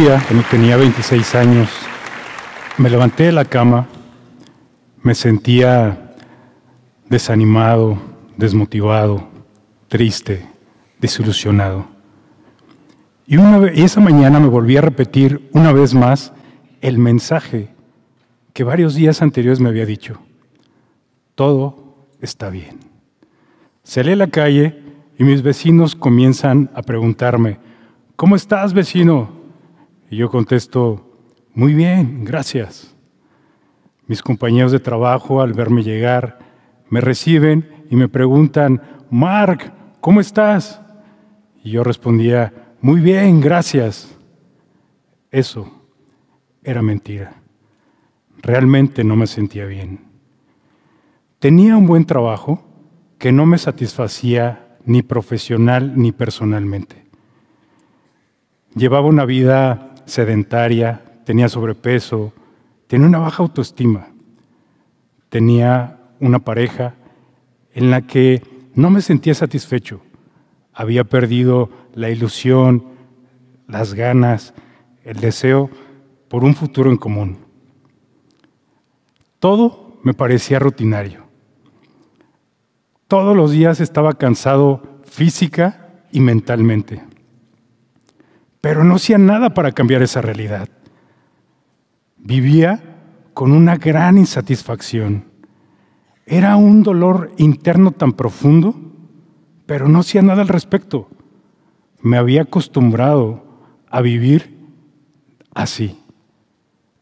día, cuando tenía 26 años, me levanté de la cama, me sentía desanimado, desmotivado, triste, desilusionado. Y, y esa mañana me volví a repetir una vez más el mensaje que varios días anteriores me había dicho. Todo está bien. Salí a la calle y mis vecinos comienzan a preguntarme, ¿cómo estás vecino? Y yo contesto, muy bien, gracias. Mis compañeros de trabajo al verme llegar me reciben y me preguntan, Mark, ¿cómo estás? Y yo respondía, muy bien, gracias. Eso era mentira. Realmente no me sentía bien. Tenía un buen trabajo que no me satisfacía ni profesional ni personalmente. Llevaba una vida sedentaria, tenía sobrepeso, tenía una baja autoestima, tenía una pareja en la que no me sentía satisfecho, había perdido la ilusión, las ganas, el deseo por un futuro en común. Todo me parecía rutinario. Todos los días estaba cansado física y mentalmente pero no hacía nada para cambiar esa realidad. Vivía con una gran insatisfacción. Era un dolor interno tan profundo, pero no hacía nada al respecto. Me había acostumbrado a vivir así.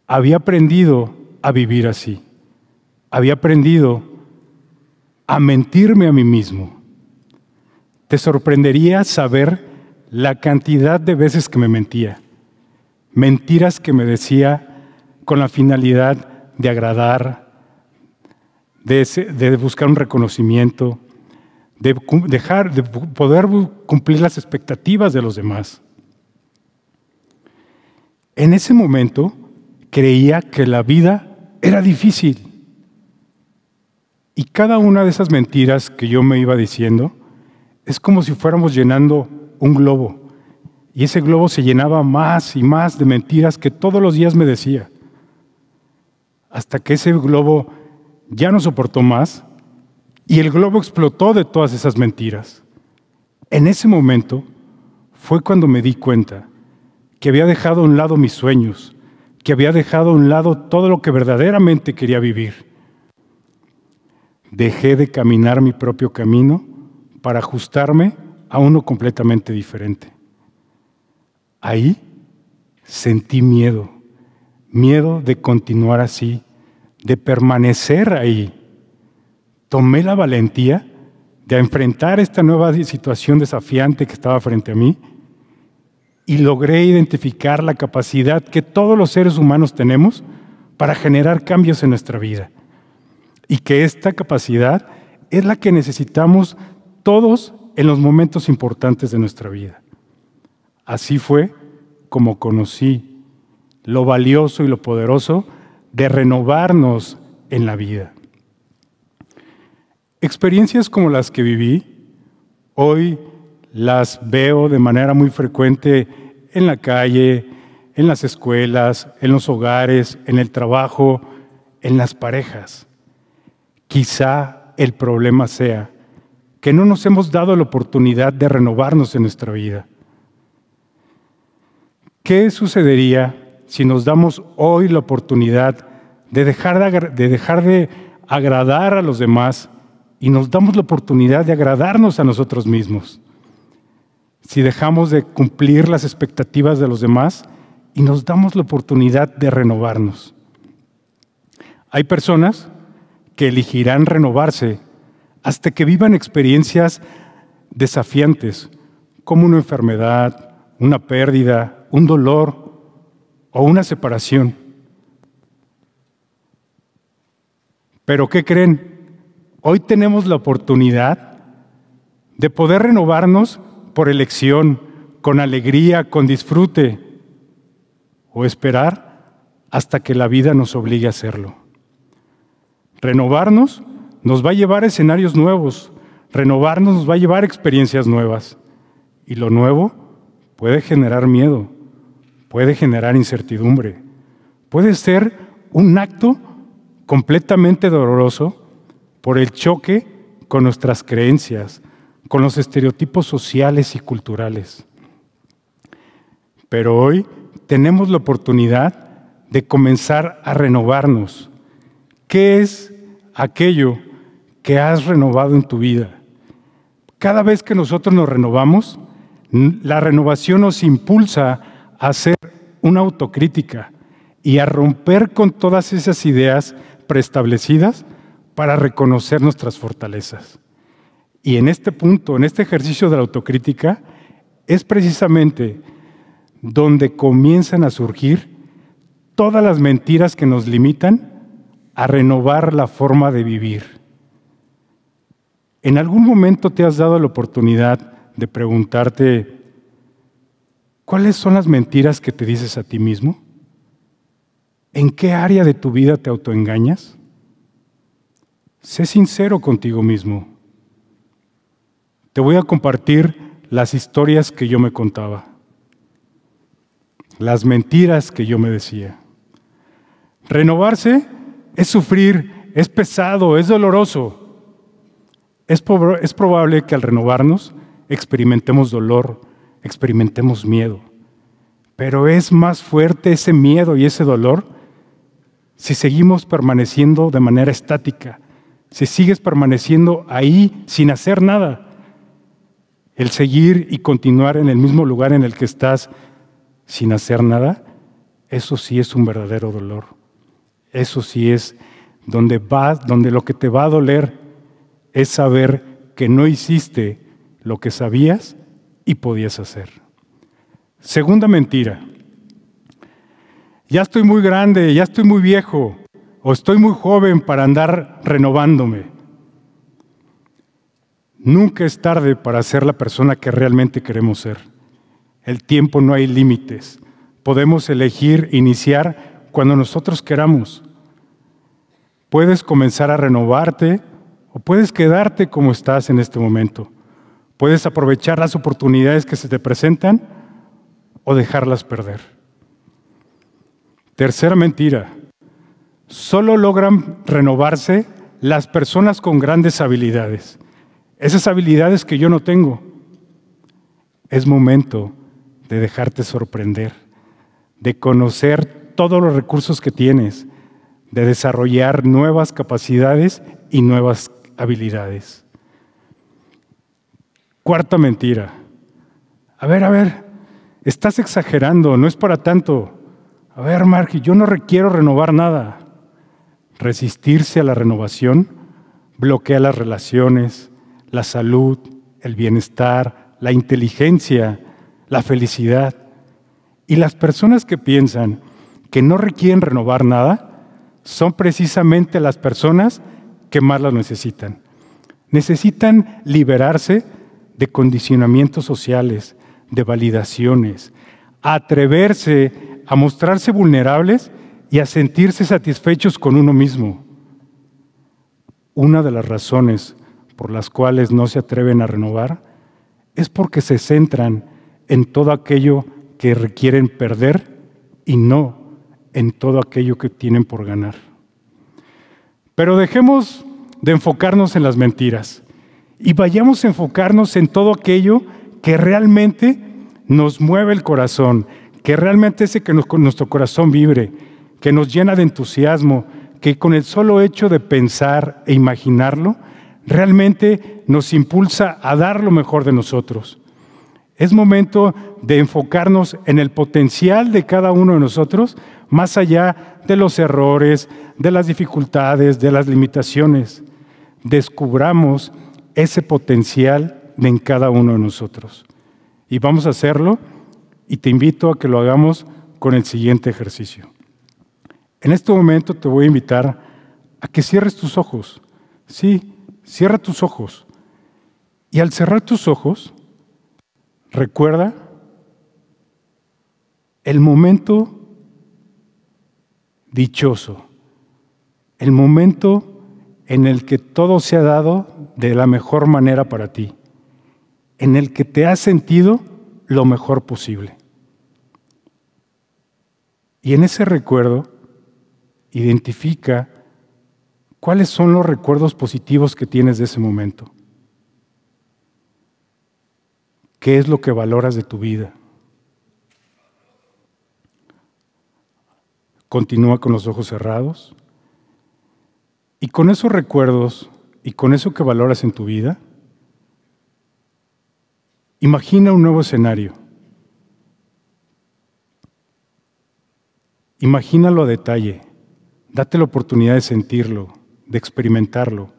Había aprendido a vivir así. Había aprendido a mentirme a mí mismo. Te sorprendería saber la cantidad de veces que me mentía, mentiras que me decía con la finalidad de agradar, de, buscar un reconocimiento, de poder cumplir las expectativas de los demás. En ese momento creía que la vida era difícil. Y cada una de esas mentiras que yo me iba diciendo es como si fuéramos llenando un globo. Y ese globo se llenaba más y más de mentiras que todos los días me decía. Hasta que ese globo ya no soportó más y el globo explotó de todas esas mentiras. En ese momento fue cuando me di cuenta que había dejado a un lado mis sueños, que había dejado a un lado todo lo que verdaderamente quería vivir. Dejé de caminar mi propio camino para ajustarme a uno completamente diferente. Ahí sentí miedo, miedo de continuar así, de permanecer ahí. Tomé la valentía de enfrentar esta nueva situación desafiante que estaba frente a mí y logré identificar la capacidad que todos los seres humanos tenemos para generar cambios en nuestra vida. Y que esta capacidad es la que necesitamos todos en los momentos importantes de nuestra vida. Así fue como conocí lo valioso y lo poderoso de renovarnos en la vida. Experiencias como las que viví, hoy las veo de manera muy frecuente en la calle, en las escuelas, en los hogares, en el trabajo, en las parejas. Quizá el problema sea que no nos hemos dado la oportunidad de renovarnos en nuestra vida. ¿Qué sucedería si nos damos hoy la oportunidad de dejar de, dejar de agradar a los demás y nos damos la oportunidad de agradarnos a nosotros mismos? Si dejamos de cumplir las expectativas de los demás y nos damos la oportunidad de renovarnos. Hay personas que elegirán renovarse hasta que vivan experiencias desafiantes, como una enfermedad, una pérdida, un dolor o una separación. Pero ¿qué creen? Hoy tenemos la oportunidad de poder renovarnos por elección, con alegría, con disfrute, o esperar hasta que la vida nos obligue a hacerlo. Renovarnos nos va a llevar a escenarios nuevos, renovarnos nos va a llevar experiencias nuevas. Y lo nuevo puede generar miedo, puede generar incertidumbre, puede ser un acto completamente doloroso por el choque con nuestras creencias, con los estereotipos sociales y culturales. Pero hoy tenemos la oportunidad de comenzar a renovarnos. ¿Qué es aquello que has renovado en tu vida. Cada vez que nosotros nos renovamos, la renovación nos impulsa a hacer una autocrítica y a romper con todas esas ideas preestablecidas para reconocer nuestras fortalezas. Y en este punto, en este ejercicio de la autocrítica, es precisamente donde comienzan a surgir todas las mentiras que nos limitan a renovar la forma de vivir. ¿En algún momento te has dado la oportunidad de preguntarte cuáles son las mentiras que te dices a ti mismo? ¿En qué área de tu vida te autoengañas? Sé sincero contigo mismo. Te voy a compartir las historias que yo me contaba, las mentiras que yo me decía. Renovarse es sufrir, es pesado, es doloroso. Es, probable que al renovarnos experimentemos dolor, experimentemos miedo. Pero es más fuerte ese miedo y ese dolor si seguimos permaneciendo de manera estática, si sigues permaneciendo ahí sin hacer nada. El seguir y continuar en el mismo lugar en el que estás sin hacer nada, eso sí es un verdadero dolor. Eso sí es donde, vas, donde lo que te va a doler es saber que no hiciste lo que sabías y podías hacer. Segunda mentira. Ya estoy muy grande, ya estoy muy viejo o estoy muy joven para andar renovándome. Nunca es tarde para ser la persona que realmente queremos ser. El tiempo no hay límites. Podemos elegir iniciar cuando nosotros queramos. Puedes comenzar a renovarte o puedes quedarte como estás en este momento. Puedes aprovechar las oportunidades que se te presentan o dejarlas perder. Tercera mentira. Solo logran renovarse las personas con grandes habilidades. Esas habilidades que yo no tengo. Es momento de dejarte sorprender, de conocer todos los recursos que tienes, de desarrollar nuevas capacidades y nuevas habilidades. Cuarta mentira. A ver, a ver, estás exagerando, no es para tanto. A ver, Margie, yo no requiero renovar nada. Resistirse a la renovación bloquea las relaciones, la salud, el bienestar, la inteligencia, la felicidad. Y las personas que piensan que no requieren renovar nada son precisamente las personas que más las necesitan. Necesitan liberarse de condicionamientos sociales, de validaciones, atreverse a mostrarse vulnerables y a sentirse satisfechos con uno mismo. Una de las razones por las cuales no se atreven a renovar es porque se centran en todo aquello que requieren perder y no en todo aquello que tienen por ganar. Pero dejemos de enfocarnos en las mentiras y vayamos a enfocarnos en todo aquello que realmente nos mueve el corazón, que realmente hace que nuestro corazón vibre, que nos llena de entusiasmo, que con el solo hecho de pensar e imaginarlo, realmente nos impulsa a dar lo mejor de nosotros. Es momento de enfocarnos en el potencial de cada uno de nosotros más allá de los errores, de las dificultades, de las limitaciones. Descubramos ese potencial en cada uno de nosotros. Y vamos a hacerlo y te invito a que lo hagamos con el siguiente ejercicio. En este momento te voy a invitar a que cierres tus ojos. Sí, cierra tus ojos. Y al cerrar tus ojos, recuerda el momento dichoso. El momento en el que todo se ha dado de la mejor manera para ti, en el que te has sentido lo mejor posible. Y en ese recuerdo, identifica cuáles son los recuerdos positivos que tienes de ese momento. ¿Qué es lo que valoras de tu vida? continúa con los ojos cerrados. Y con esos recuerdos y con eso que valoras en tu vida, imagina un nuevo escenario. Imagínalo a detalle, date la oportunidad de sentirlo, de experimentarlo.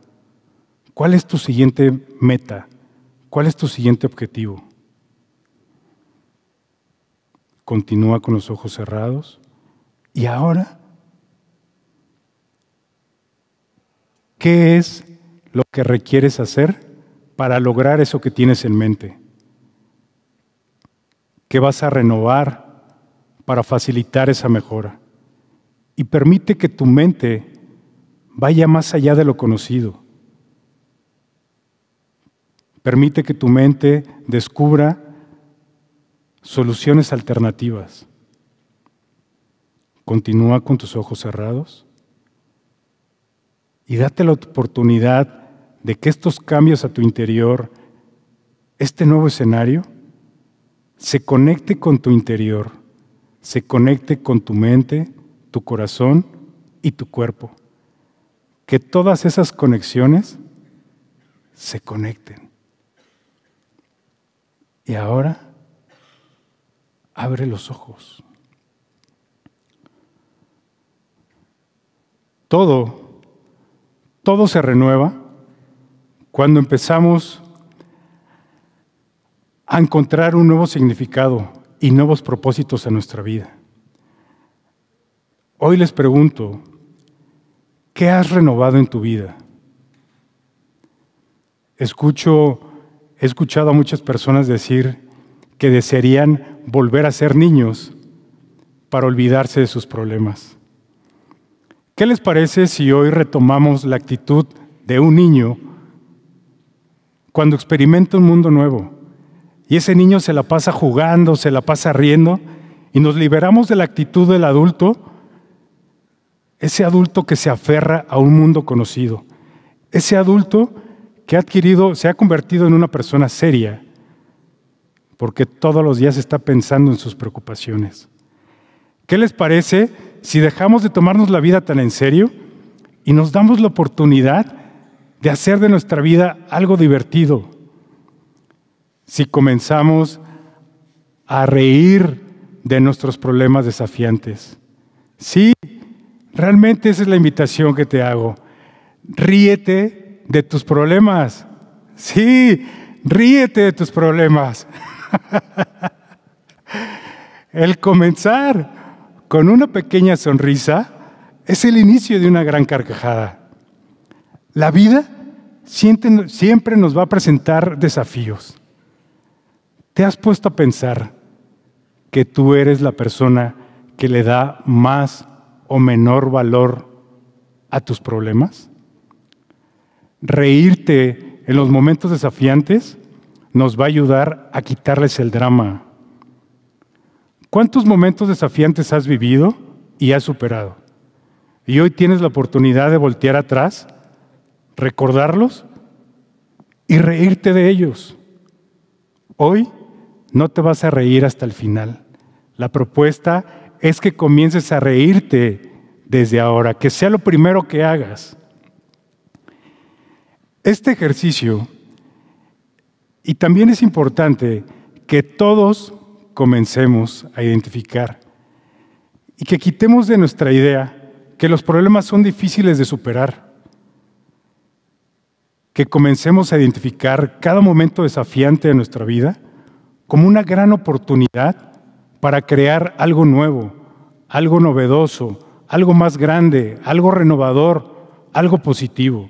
¿Cuál es tu siguiente meta? ¿Cuál es tu siguiente objetivo? Continúa con los ojos cerrados. Y ahora, ¿qué es lo que requieres hacer para lograr eso que tienes en mente? ¿Qué vas a renovar para facilitar esa mejora? Y permite que tu mente vaya más allá de lo conocido. Permite que tu mente descubra soluciones alternativas. Continúa con tus ojos cerrados y date la oportunidad de que estos cambios a tu interior, este nuevo escenario, se conecte con tu interior, se conecte con tu mente, tu corazón y tu cuerpo. Que todas esas conexiones se conecten. Y ahora abre los ojos. todo, todo se renueva cuando empezamos a encontrar un nuevo significado y nuevos propósitos en nuestra vida. Hoy les pregunto, ¿qué has renovado en tu vida? Escucho, he escuchado a muchas personas decir que desearían volver a ser niños para olvidarse de sus problemas. ¿Qué les parece si hoy retomamos la actitud de un niño cuando experimenta un mundo nuevo? Y ese niño se la pasa jugando, se la pasa riendo, y nos liberamos de la actitud del adulto, ese adulto que se aferra a un mundo conocido, ese adulto que ha adquirido, se ha convertido en una persona seria, porque todos los días está pensando en sus preocupaciones. ¿Qué les parece si dejamos de tomarnos la vida tan en serio y nos damos la oportunidad de hacer de nuestra vida algo divertido. Si comenzamos a reír de nuestros problemas desafiantes. Sí, realmente esa es la invitación que te hago. Ríete de tus problemas. Sí, ríete de tus problemas. El comenzar con una pequeña sonrisa es el inicio de una gran carcajada. La vida siempre nos va a presentar desafíos. ¿Te has puesto a pensar que tú eres la persona que le da más o menor valor a tus problemas? Reírte en los momentos desafiantes nos va a ayudar a quitarles el drama ¿Cuántos momentos desafiantes has vivido y has superado? Y hoy tienes la oportunidad de voltear atrás, recordarlos y reírte de ellos. Hoy no te vas a reír hasta el final. La propuesta es que comiences a reírte desde ahora, que sea lo primero que hagas. Este ejercicio, y también es importante que todos comencemos a identificar y que quitemos de nuestra idea que los problemas son difíciles de superar, que comencemos a identificar cada momento desafiante de nuestra vida como una gran oportunidad para crear algo nuevo, algo novedoso, algo más grande, algo renovador, algo positivo.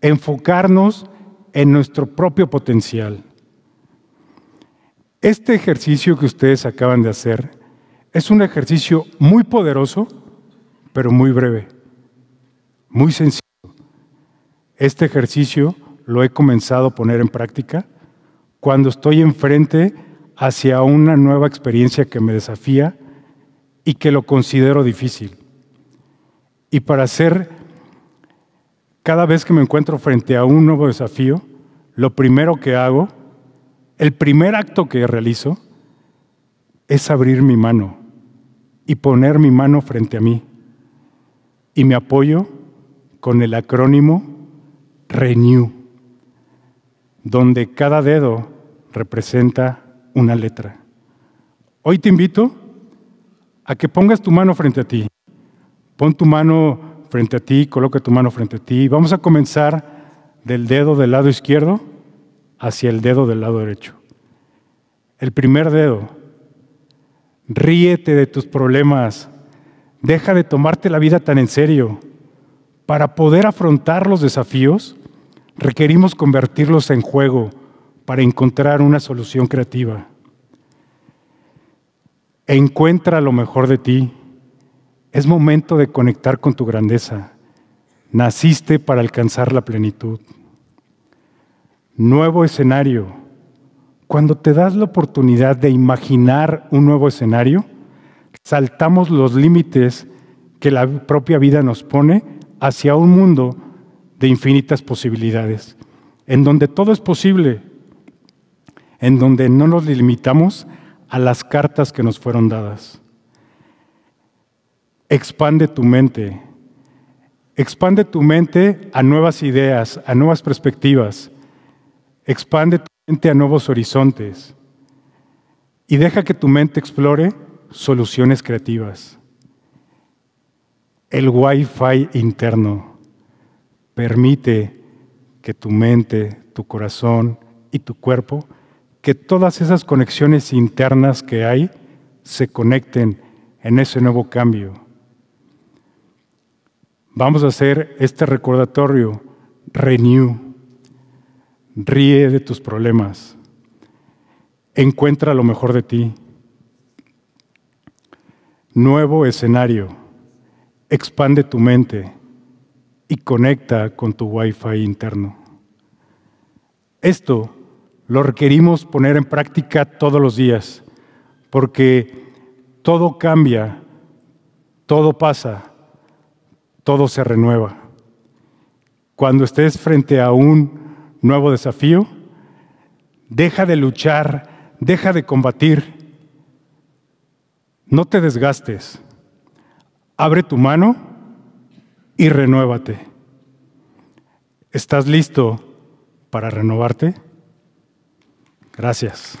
Enfocarnos en nuestro propio potencial. Este ejercicio que ustedes acaban de hacer es un ejercicio muy poderoso, pero muy breve, muy sencillo. Este ejercicio lo he comenzado a poner en práctica cuando estoy enfrente hacia una nueva experiencia que me desafía y que lo considero difícil. Y para hacer, cada vez que me encuentro frente a un nuevo desafío, lo primero que hago el primer acto que realizo es abrir mi mano y poner mi mano frente a mí. Y me apoyo con el acrónimo Renew, donde cada dedo representa una letra. Hoy te invito a que pongas tu mano frente a ti. Pon tu mano frente a ti, coloca tu mano frente a ti. Vamos a comenzar del dedo del lado izquierdo hacia el dedo del lado derecho. El primer dedo. Ríete de tus problemas. Deja de tomarte la vida tan en serio. Para poder afrontar los desafíos, requerimos convertirlos en juego para encontrar una solución creativa. Encuentra lo mejor de ti. Es momento de conectar con tu grandeza. Naciste para alcanzar la plenitud nuevo escenario. Cuando te das la oportunidad de imaginar un nuevo escenario, saltamos los límites que la propia vida nos pone hacia un mundo de infinitas posibilidades, en donde todo es posible, en donde no nos limitamos a las cartas que nos fueron dadas. Expande tu mente, expande tu mente a nuevas ideas, a nuevas perspectivas, Expande tu mente a nuevos horizontes y deja que tu mente explore soluciones creativas. El Wi-Fi interno permite que tu mente, tu corazón y tu cuerpo, que todas esas conexiones internas que hay se conecten en ese nuevo cambio. Vamos a hacer este recordatorio, Renew. Ríe de tus problemas. Encuentra lo mejor de ti. Nuevo escenario. Expande tu mente y conecta con tu Wi-Fi interno. Esto lo requerimos poner en práctica todos los días, porque todo cambia, todo pasa, todo se renueva. Cuando estés frente a un nuevo desafío, deja de luchar, deja de combatir, no te desgastes, abre tu mano y renuévate. ¿Estás listo para renovarte? Gracias.